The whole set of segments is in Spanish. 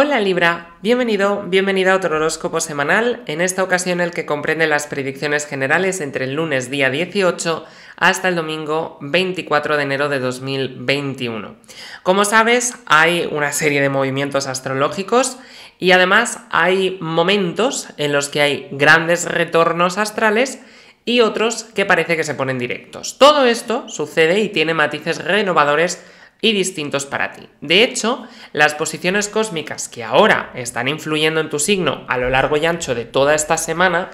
Hola Libra, bienvenido, bienvenida a otro horóscopo semanal, en esta ocasión el que comprende las predicciones generales entre el lunes día 18 hasta el domingo 24 de enero de 2021. Como sabes, hay una serie de movimientos astrológicos y además hay momentos en los que hay grandes retornos astrales y otros que parece que se ponen directos. Todo esto sucede y tiene matices renovadores y distintos para ti. De hecho, las posiciones cósmicas que ahora están influyendo en tu signo a lo largo y ancho de toda esta semana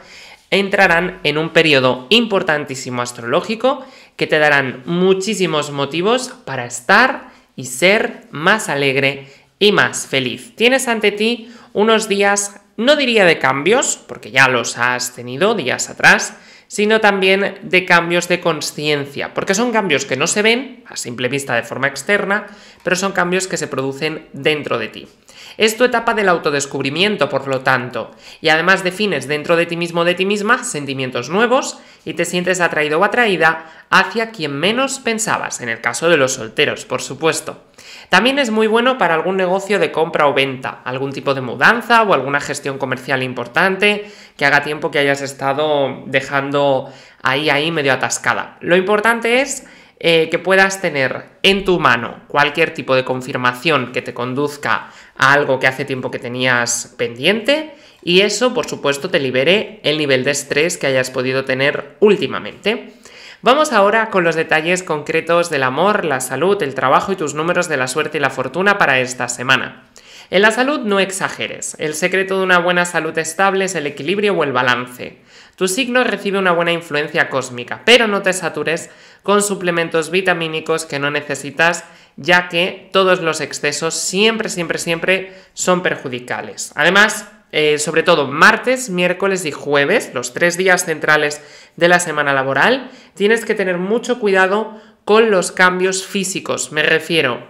entrarán en un periodo importantísimo astrológico que te darán muchísimos motivos para estar y ser más alegre y más feliz. Tienes ante ti unos días, no diría de cambios, porque ya los has tenido días atrás, sino también de cambios de conciencia, porque son cambios que no se ven a simple vista de forma externa, pero son cambios que se producen dentro de ti. Es tu etapa del autodescubrimiento, por lo tanto, y además defines dentro de ti mismo de ti misma sentimientos nuevos, y te sientes atraído o atraída hacia quien menos pensabas, en el caso de los solteros, por supuesto. También es muy bueno para algún negocio de compra o venta, algún tipo de mudanza o alguna gestión comercial importante que haga tiempo que hayas estado dejando ahí, ahí medio atascada. Lo importante es eh, que puedas tener en tu mano cualquier tipo de confirmación que te conduzca a algo que hace tiempo que tenías pendiente y eso, por supuesto, te libere el nivel de estrés que hayas podido tener últimamente. Vamos ahora con los detalles concretos del amor, la salud, el trabajo y tus números de la suerte y la fortuna para esta semana. En la salud no exageres. El secreto de una buena salud estable es el equilibrio o el balance. Tu signo recibe una buena influencia cósmica, pero no te satures con suplementos vitamínicos que no necesitas, ya que todos los excesos siempre, siempre, siempre son perjudicales. Además, eh, sobre todo martes, miércoles y jueves, los tres días centrales de la semana laboral, tienes que tener mucho cuidado con los cambios físicos. Me refiero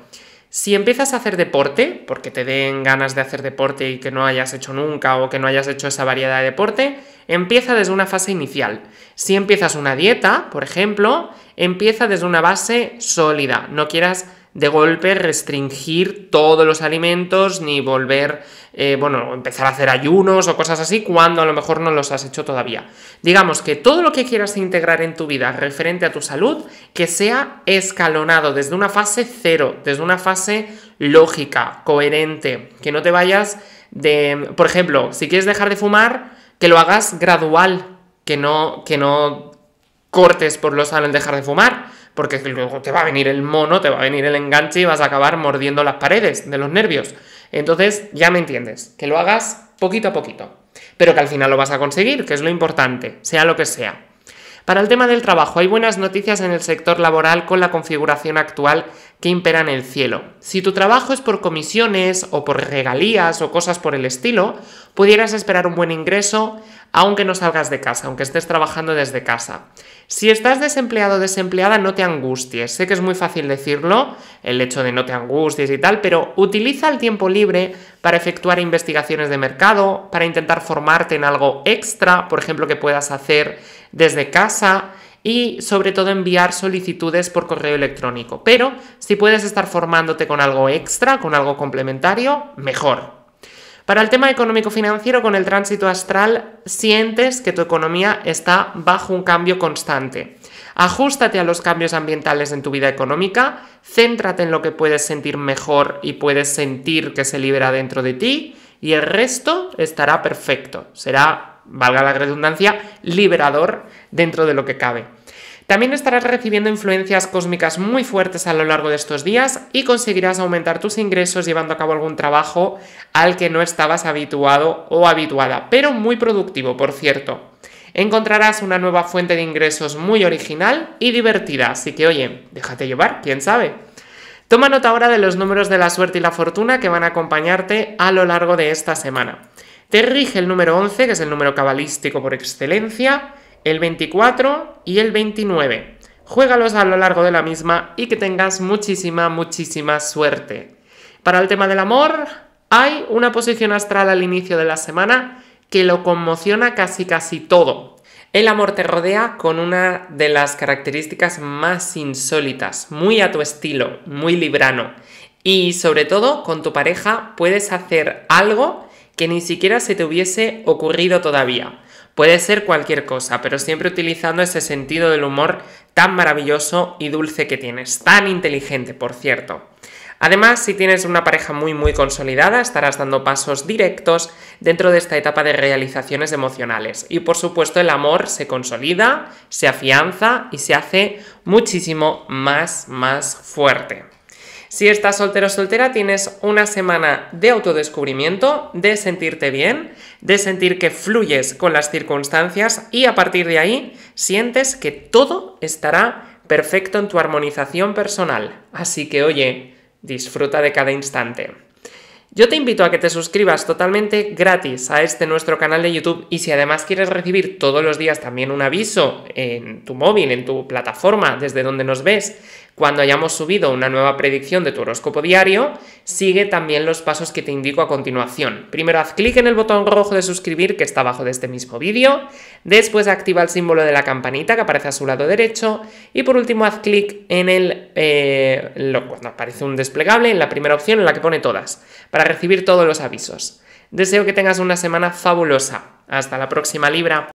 si empiezas a hacer deporte, porque te den ganas de hacer deporte y que no hayas hecho nunca o que no hayas hecho esa variedad de deporte, empieza desde una fase inicial. Si empiezas una dieta, por ejemplo, empieza desde una base sólida. No quieras de golpe restringir todos los alimentos ni volver, eh, bueno, empezar a hacer ayunos o cosas así cuando a lo mejor no los has hecho todavía. Digamos que todo lo que quieras integrar en tu vida referente a tu salud, que sea escalonado desde una fase cero, desde una fase lógica, coherente, que no te vayas de, por ejemplo, si quieres dejar de fumar, que lo hagas gradual, que no, que no cortes por los el dejar de fumar porque luego te va a venir el mono, te va a venir el enganche y vas a acabar mordiendo las paredes de los nervios. Entonces, ya me entiendes, que lo hagas poquito a poquito, pero que al final lo vas a conseguir, que es lo importante, sea lo que sea. Para el tema del trabajo, hay buenas noticias en el sector laboral con la configuración actual que impera en el cielo. Si tu trabajo es por comisiones o por regalías o cosas por el estilo, pudieras esperar un buen ingreso aunque no salgas de casa, aunque estés trabajando desde casa. Si estás desempleado o desempleada, no te angusties. Sé que es muy fácil decirlo, el hecho de no te angusties y tal, pero utiliza el tiempo libre para efectuar investigaciones de mercado, para intentar formarte en algo extra, por ejemplo, que puedas hacer desde casa y sobre todo enviar solicitudes por correo electrónico. Pero si puedes estar formándote con algo extra, con algo complementario, mejor. Para el tema económico-financiero, con el tránsito astral sientes que tu economía está bajo un cambio constante. Ajústate a los cambios ambientales en tu vida económica, céntrate en lo que puedes sentir mejor y puedes sentir que se libera dentro de ti y el resto estará perfecto. Será, valga la redundancia, liberador dentro de lo que cabe. También estarás recibiendo influencias cósmicas muy fuertes a lo largo de estos días y conseguirás aumentar tus ingresos llevando a cabo algún trabajo al que no estabas habituado o habituada, pero muy productivo, por cierto. Encontrarás una nueva fuente de ingresos muy original y divertida, así que oye, déjate llevar, quién sabe. Toma nota ahora de los números de la suerte y la fortuna que van a acompañarte a lo largo de esta semana. Te rige el número 11, que es el número cabalístico por excelencia, el 24 y el 29. Juégalos a lo largo de la misma y que tengas muchísima, muchísima suerte. Para el tema del amor, hay una posición astral al inicio de la semana que lo conmociona casi casi todo. El amor te rodea con una de las características más insólitas, muy a tu estilo, muy librano. Y sobre todo, con tu pareja puedes hacer algo que ni siquiera se te hubiese ocurrido todavía. Puede ser cualquier cosa, pero siempre utilizando ese sentido del humor tan maravilloso y dulce que tienes, tan inteligente, por cierto. Además, si tienes una pareja muy muy consolidada, estarás dando pasos directos dentro de esta etapa de realizaciones emocionales. Y por supuesto, el amor se consolida, se afianza y se hace muchísimo más, más fuerte. Si estás soltero o soltera, tienes una semana de autodescubrimiento, de sentirte bien, de sentir que fluyes con las circunstancias y a partir de ahí sientes que todo estará perfecto en tu armonización personal. Así que oye, disfruta de cada instante. Yo te invito a que te suscribas totalmente gratis a este nuestro canal de YouTube y si además quieres recibir todos los días también un aviso en tu móvil, en tu plataforma, desde donde nos ves, cuando hayamos subido una nueva predicción de tu horóscopo diario, sigue también los pasos que te indico a continuación. Primero haz clic en el botón rojo de suscribir que está abajo de este mismo vídeo, después activa el símbolo de la campanita que aparece a su lado derecho y por último haz clic en el... Eh, cuando aparece un desplegable, en la primera opción en la que pone todas, para recibir todos los avisos. Deseo que tengas una semana fabulosa. Hasta la próxima Libra.